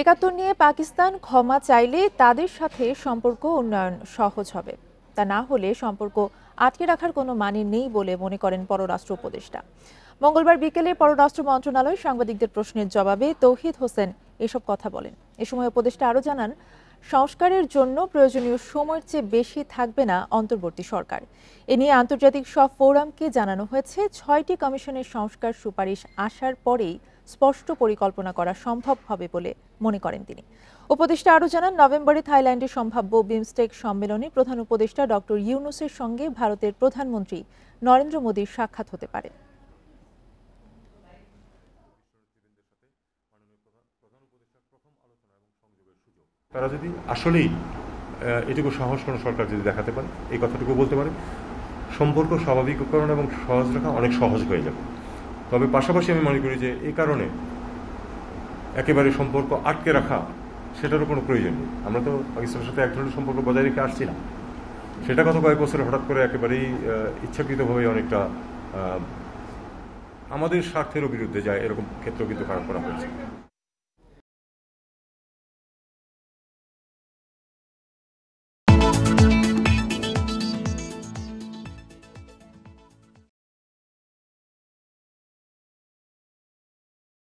একাত্তর নিয়ে পাকিস্তান ক্ষমা চাইলে তাদের সাথে সম্পর্ক উন্নয়ন সহজ হবে তা না হলে সম্পর্ক আটকে রাখার কোনো মানে নেই বলে মনে করেন পররাষ্ট্র উপদেষ্টা মঙ্গলবার বিকেলে পররাষ্ট্র মন্ত্রণালয় সাংবাদিকদের প্রশ্নের জবাবে তৌহিদ হোসেন এসব কথা বলেন এ সময় উপদেষ্টা আরও জানান সংস্কারের জন্য প্রয়োজনীয় সময়ের চেয়ে বেশি থাকবে না অন্তর্বর্তী সরকার এ নিয়ে আন্তর্জাতিক সব ফোরামকে জানানো হয়েছে ছয়টি কমিশনের সংস্কার সুপারিশ আসার পরেই স্পষ্ট পরিকল্পনা করা সম্ভব হবে বলে মনে করেন তিনি উপদেষ্টা আরও জানান নভেম্বরে থাইল্যান্ডে সম্ভাব্য বিমস্টেক সম্মেলনে প্রধান উপদেষ্টা ডক্টর ইউনুসের সঙ্গে ভারতের প্রধানমন্ত্রী নরেন্দ্র মোদীর সাক্ষাৎ হতে পারে তারা যদি আসলেই এটুকু সাহস কোনো সরকার যদি দেখাতে পারে এই কথাটুকু বলতে পারে সম্পর্ক স্বাভাবিককরণ এবং সহজ রাখা অনেক সহজ হয়ে যাবে তবে পাশাপাশি আমি মনে করি যে এই কারণে একেবারে সম্পর্ক আটকে রাখা সেটারও কোনো প্রয়োজন নেই আমরা তো পাকিস্তানের সাথে এক ধরনের সম্পর্ক বজায় রেখে আসছি না সেটা কত কয়েক বছরে হঠাৎ করে একেবারেই ইচ্ছাকৃতভাবে অনেকটা আমাদের স্বার্থেরও বিরুদ্ধে যায় এরকম ক্ষেত্র কিন্তু খারাপ করা হয়েছে